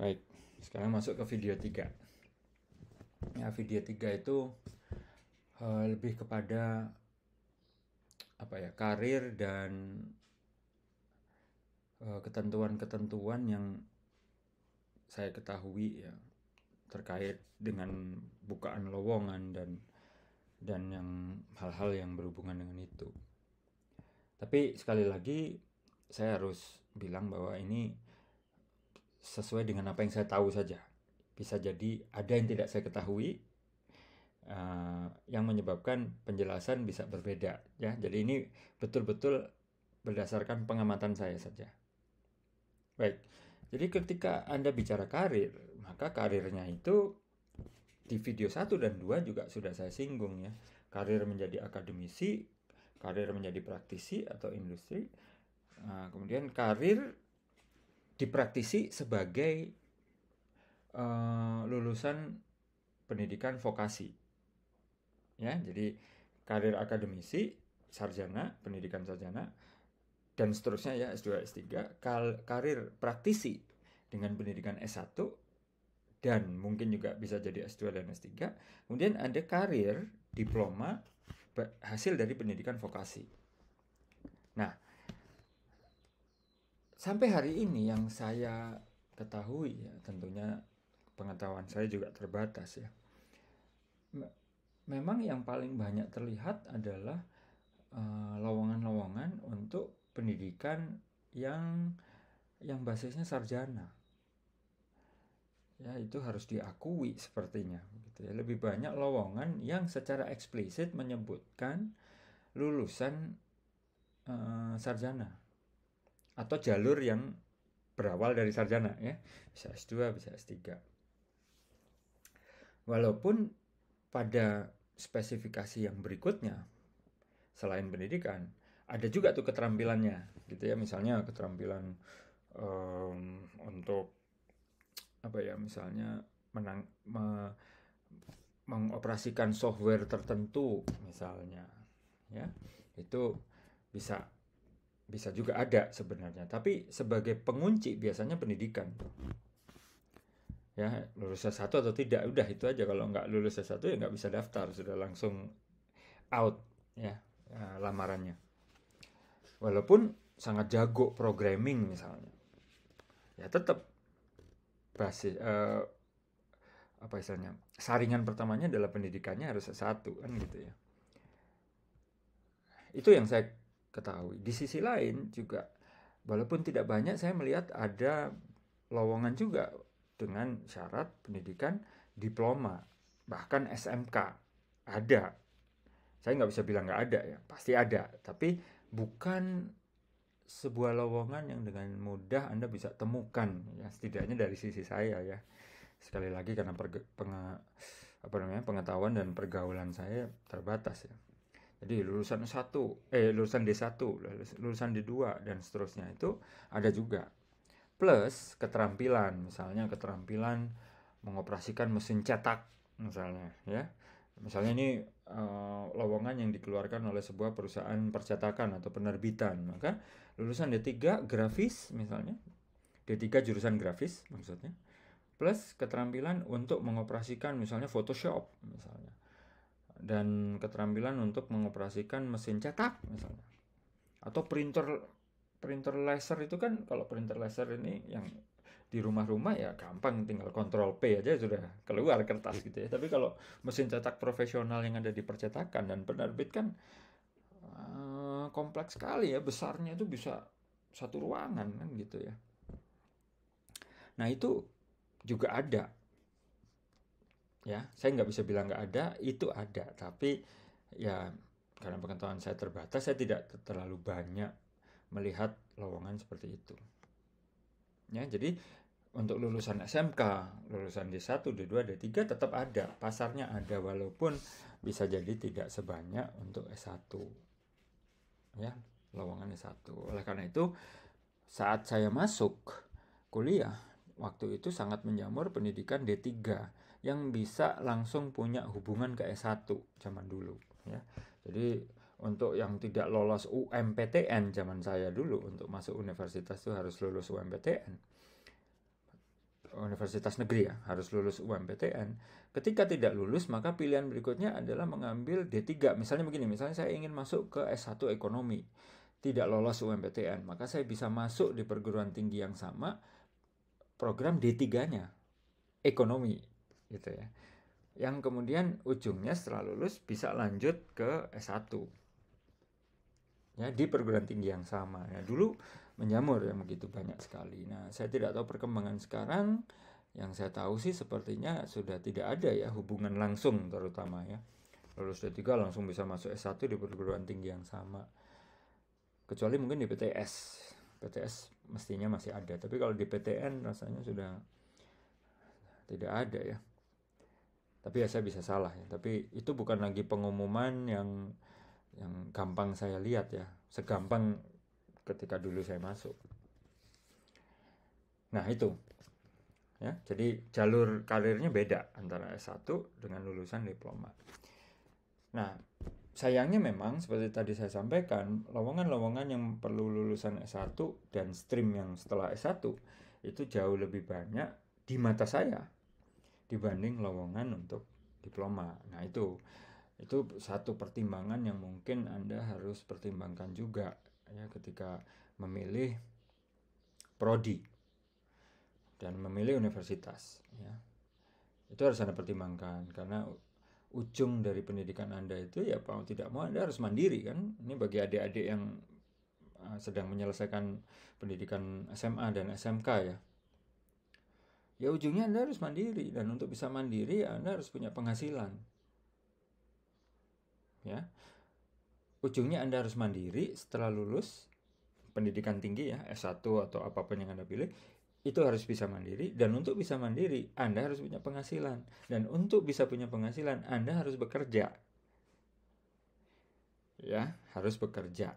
Baik, sekarang masuk ke video 3. Ya, video 3 itu uh, lebih kepada apa ya, karir dan eh, ketentuan-ketentuan uh, yang saya ketahui ya terkait dengan bukaan lowongan dan dan yang hal-hal yang berhubungan dengan itu. Tapi sekali lagi saya harus bilang bahwa ini sesuai dengan apa yang saya tahu saja. Bisa jadi ada yang tidak saya ketahui uh, yang menyebabkan penjelasan bisa berbeda ya. Jadi ini betul-betul berdasarkan pengamatan saya saja. Baik. Jadi ketika Anda bicara karir, maka karirnya itu di video 1 dan 2 juga sudah saya singgung ya. Karir menjadi akademisi, karir menjadi praktisi atau industri. Eh, kemudian karir dipraktisi sebagai uh, lulusan pendidikan vokasi. Ya, jadi karir akademisi, sarjana, pendidikan sarjana dan seterusnya ya S2, S3, kal karir praktisi dengan pendidikan S1 dan mungkin juga bisa jadi S2 dan S3. Kemudian ada karir diploma hasil dari pendidikan vokasi. Nah, sampai hari ini yang saya ketahui ya tentunya pengetahuan saya juga terbatas ya memang yang paling banyak terlihat adalah lowongan eh, lowongan-lowongan untuk pendidikan yang yang basisnya sarjana ya itu harus diakui sepertinya gitu ya lebih banyak lowongan yang secara eksplisit menyebutkan lulusan uh, sarjana atau jalur yang berawal dari sarjana ya bisa S2 bisa S3 walaupun pada spesifikasi yang berikutnya selain pendidikan ada juga tuh keterampilannya gitu ya misalnya keterampilan um, untuk apa ya misalnya menang me, mengoperasikan software tertentu misalnya ya itu bisa bisa juga ada sebenarnya tapi sebagai pengunci biasanya pendidikan ya lulus S1 atau tidak udah itu aja kalau nggak lulus S1 ya nggak bisa daftar sudah langsung out ya eh, lamarannya walaupun sangat jago programming misalnya ya tetap basis eh, apa istilahnya saringan pertamanya adalah pendidikannya harus S1 kan gitu ya itu yang saya ketahui. Di sisi lain juga, walaupun tidak banyak, saya melihat ada lowongan juga dengan syarat pendidikan diploma, bahkan SMK. Ada. Saya nggak bisa bilang nggak ada ya, pasti ada. Tapi bukan sebuah lowongan yang dengan mudah Anda bisa temukan ya setidaknya dari sisi saya ya sekali lagi karena pengetahuan dan pergaulan saya terbatas ya jadi lulusan satu, eh lulusan D1, lulusan D2 dan seterusnya itu ada juga. Plus keterampilan, misalnya keterampilan mengoperasikan mesin cetak misalnya ya. Misalnya ini uh, lowongan yang dikeluarkan oleh sebuah perusahaan percetakan atau penerbitan, maka lulusan D3 grafis misalnya, D3 jurusan grafis maksudnya, plus keterampilan untuk mengoperasikan misalnya Photoshop misalnya dan keterampilan untuk mengoperasikan mesin cetak misalnya atau printer printer laser itu kan kalau printer laser ini yang di rumah-rumah ya gampang tinggal kontrol P aja sudah keluar kertas gitu ya tapi kalau mesin cetak profesional yang ada di percetakan dan penerbit kan eh, kompleks sekali ya besarnya itu bisa satu ruangan kan gitu ya nah itu juga ada ya saya nggak bisa bilang nggak ada itu ada tapi ya karena pengetahuan saya terbatas saya tidak terlalu banyak melihat lowongan seperti itu ya jadi untuk lulusan SMK, lulusan D1, D2, D3 tetap ada, pasarnya ada walaupun bisa jadi tidak sebanyak untuk S1. Ya, lowongan S1. Oleh karena itu, saat saya masuk kuliah, waktu itu sangat menjamur pendidikan D3 yang bisa langsung punya hubungan ke S1 zaman dulu ya. Jadi untuk yang tidak lolos UMPTN zaman saya dulu untuk masuk universitas itu harus lulus UMPTN. Universitas negeri ya, harus lulus UMPTN. Ketika tidak lulus, maka pilihan berikutnya adalah mengambil D3. Misalnya begini, misalnya saya ingin masuk ke S1 ekonomi. Tidak lolos UMPTN, maka saya bisa masuk di perguruan tinggi yang sama program D3-nya ekonomi gitu ya yang kemudian ujungnya setelah lulus bisa lanjut ke S1 ya di perguruan tinggi yang sama Ya, dulu menjamur yang begitu banyak sekali nah saya tidak tahu perkembangan sekarang yang saya tahu sih sepertinya sudah tidak ada ya hubungan langsung terutama ya lulus D3 langsung bisa masuk S1 di perguruan tinggi yang sama kecuali mungkin di PTS PTS mestinya masih ada tapi kalau di PTN rasanya sudah tidak ada ya tapi ya saya bisa salah ya tapi itu bukan lagi pengumuman yang yang gampang saya lihat ya segampang ketika dulu saya masuk nah itu ya jadi jalur karirnya beda antara S1 dengan lulusan diploma nah sayangnya memang seperti tadi saya sampaikan lowongan-lowongan yang perlu lulusan S1 dan stream yang setelah S1 itu jauh lebih banyak di mata saya dibanding lowongan untuk diploma. Nah itu itu satu pertimbangan yang mungkin anda harus pertimbangkan juga ya ketika memilih prodi dan memilih universitas ya itu harus anda pertimbangkan karena ujung dari pendidikan anda itu ya mau tidak mau anda harus mandiri kan ini bagi adik-adik yang ah, sedang menyelesaikan pendidikan SMA dan SMK ya ya ujungnya Anda harus mandiri dan untuk bisa mandiri Anda harus punya penghasilan. Ya. Ujungnya Anda harus mandiri setelah lulus pendidikan tinggi ya, S1 atau apapun yang Anda pilih, itu harus bisa mandiri dan untuk bisa mandiri Anda harus punya penghasilan dan untuk bisa punya penghasilan Anda harus bekerja. Ya, harus bekerja.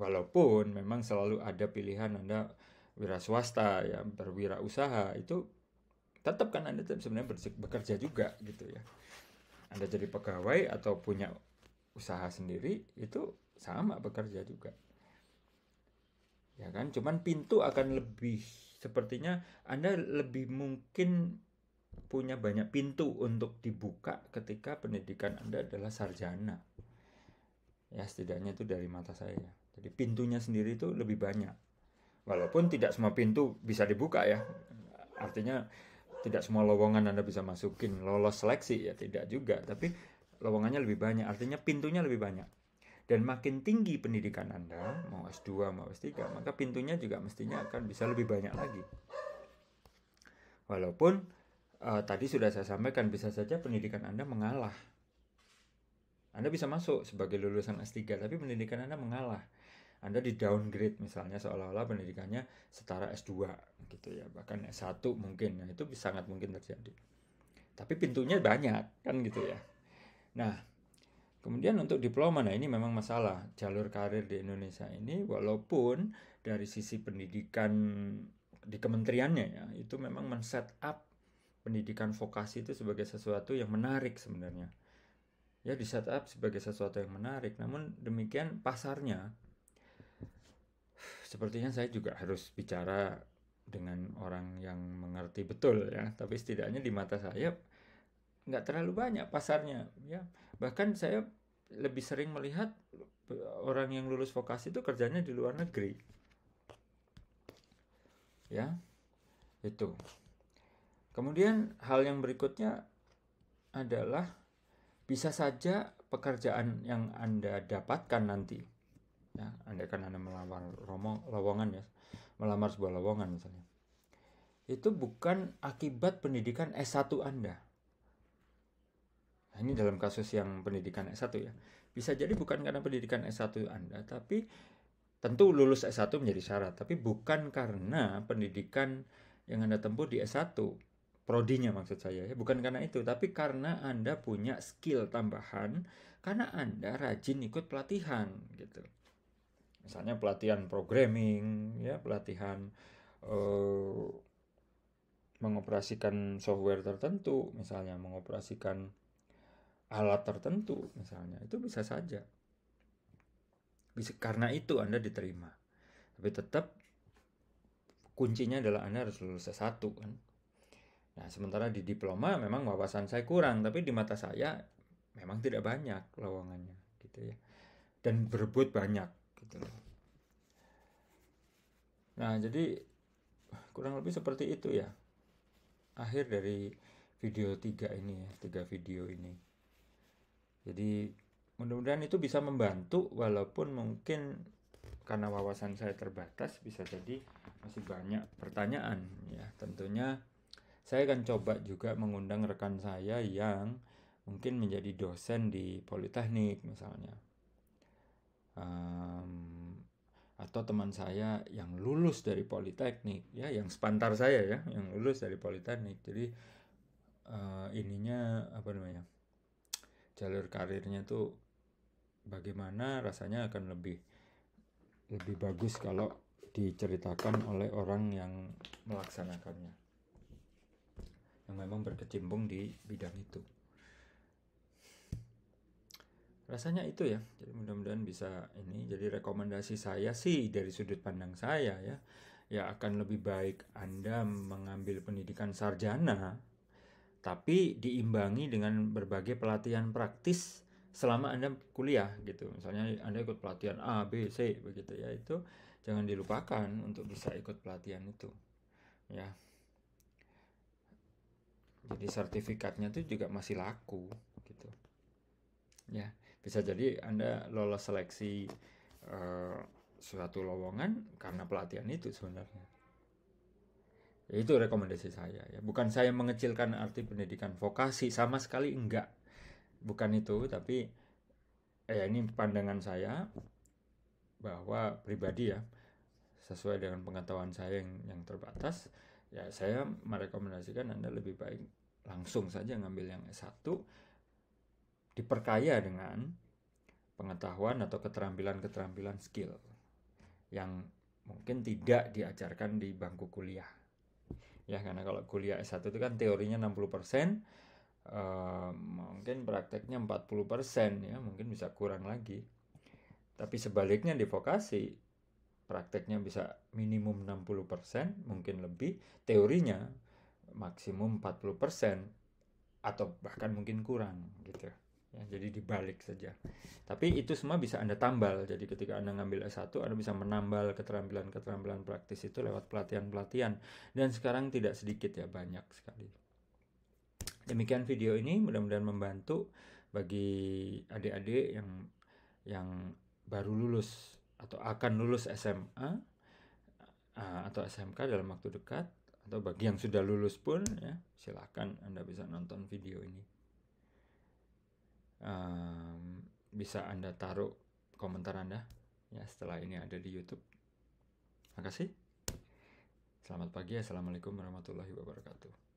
Walaupun memang selalu ada pilihan Anda wira swasta ya berwirausaha itu tetap kan anda sebenarnya bekerja juga gitu ya anda jadi pegawai atau punya usaha sendiri itu sama bekerja juga ya kan cuman pintu akan lebih sepertinya anda lebih mungkin punya banyak pintu untuk dibuka ketika pendidikan anda adalah sarjana ya setidaknya itu dari mata saya jadi pintunya sendiri itu lebih banyak walaupun tidak semua pintu bisa dibuka ya artinya tidak semua lowongan Anda bisa masukin lolos seleksi ya tidak juga tapi lowongannya lebih banyak artinya pintunya lebih banyak dan makin tinggi pendidikan Anda mau S2 mau S3 maka pintunya juga mestinya akan bisa lebih banyak lagi walaupun uh, tadi sudah saya sampaikan bisa saja pendidikan Anda mengalah Anda bisa masuk sebagai lulusan S3 tapi pendidikan Anda mengalah anda di downgrade misalnya seolah-olah pendidikannya setara S2 gitu ya, bahkan S1 mungkin. Nah, itu sangat mungkin terjadi. Tapi pintunya banyak kan gitu ya. Nah, kemudian untuk diploma nah ini memang masalah jalur karir di Indonesia ini walaupun dari sisi pendidikan di kementeriannya ya, itu memang men-set up pendidikan vokasi itu sebagai sesuatu yang menarik sebenarnya ya di setup sebagai sesuatu yang menarik. Namun demikian pasarnya sepertinya saya juga harus bicara dengan orang yang mengerti betul ya tapi setidaknya di mata saya nggak terlalu banyak pasarnya ya bahkan saya lebih sering melihat orang yang lulus vokasi itu kerjanya di luar negeri ya itu kemudian hal yang berikutnya adalah bisa saja pekerjaan yang anda dapatkan nanti ya anda kan anda melamar romong, lowongan ya melamar sebuah lowongan misalnya itu bukan akibat pendidikan S1 Anda. Nah, ini dalam kasus yang pendidikan S1 ya. Bisa jadi bukan karena pendidikan S1 Anda, tapi tentu lulus S1 menjadi syarat, tapi bukan karena pendidikan yang Anda tempuh di S1, prodinya maksud saya ya, bukan karena itu, tapi karena Anda punya skill tambahan karena Anda rajin ikut pelatihan gitu misalnya pelatihan programming ya pelatihan uh, mengoperasikan software tertentu misalnya mengoperasikan alat tertentu misalnya itu bisa saja bisa karena itu anda diterima tapi tetap kuncinya adalah anda harus lulus S1 kan nah sementara di diploma memang wawasan saya kurang tapi di mata saya memang tidak banyak lowongannya gitu ya dan berebut banyak gitu loh nah jadi kurang lebih seperti itu ya akhir dari video tiga ini ya, tiga video ini jadi mudah-mudahan itu bisa membantu walaupun mungkin karena wawasan saya terbatas bisa jadi masih banyak pertanyaan ya tentunya saya akan coba juga mengundang rekan saya yang mungkin menjadi dosen di politeknik misalnya um, atau teman saya yang lulus dari politeknik ya yang sepantar saya ya yang lulus dari politeknik jadi uh, ininya apa namanya jalur karirnya tuh bagaimana rasanya akan lebih lebih bagus kalau diceritakan oleh orang yang melaksanakannya yang memang berkecimpung di bidang itu rasanya itu ya jadi mudah-mudahan bisa ini jadi rekomendasi saya sih dari sudut pandang saya ya ya akan lebih baik anda mengambil pendidikan sarjana tapi diimbangi dengan berbagai pelatihan praktis selama anda kuliah gitu misalnya anda ikut pelatihan A B C begitu ya itu jangan dilupakan untuk bisa ikut pelatihan itu ya jadi sertifikatnya itu juga masih laku gitu ya bisa jadi anda lolos seleksi uh, suatu lowongan karena pelatihan itu sebenarnya itu rekomendasi saya ya bukan saya mengecilkan arti pendidikan vokasi sama sekali enggak bukan itu tapi ya ini pandangan saya bahwa pribadi ya sesuai dengan pengetahuan saya yang yang terbatas ya saya merekomendasikan anda lebih baik langsung saja ngambil yang S1 diperkaya dengan pengetahuan atau keterampilan-keterampilan skill yang mungkin tidak diajarkan di bangku kuliah. Ya, karena kalau kuliah S1 itu kan teorinya 60%, uh, eh, mungkin prakteknya 40% ya, mungkin bisa kurang lagi. Tapi sebaliknya di vokasi prakteknya bisa minimum 60%, mungkin lebih, teorinya maksimum 40% atau bahkan mungkin kurang gitu ya, jadi dibalik saja tapi itu semua bisa anda tambal jadi ketika anda ngambil S1 anda bisa menambal keterampilan-keterampilan praktis itu lewat pelatihan-pelatihan dan sekarang tidak sedikit ya banyak sekali demikian video ini mudah-mudahan membantu bagi adik-adik yang yang baru lulus atau akan lulus SMA atau SMK dalam waktu dekat atau bagi yang sudah lulus pun ya silakan anda bisa nonton video ini um, bisa Anda taruh komentar Anda ya setelah ini ada di YouTube. Terima kasih. Selamat pagi. Assalamualaikum warahmatullahi wabarakatuh.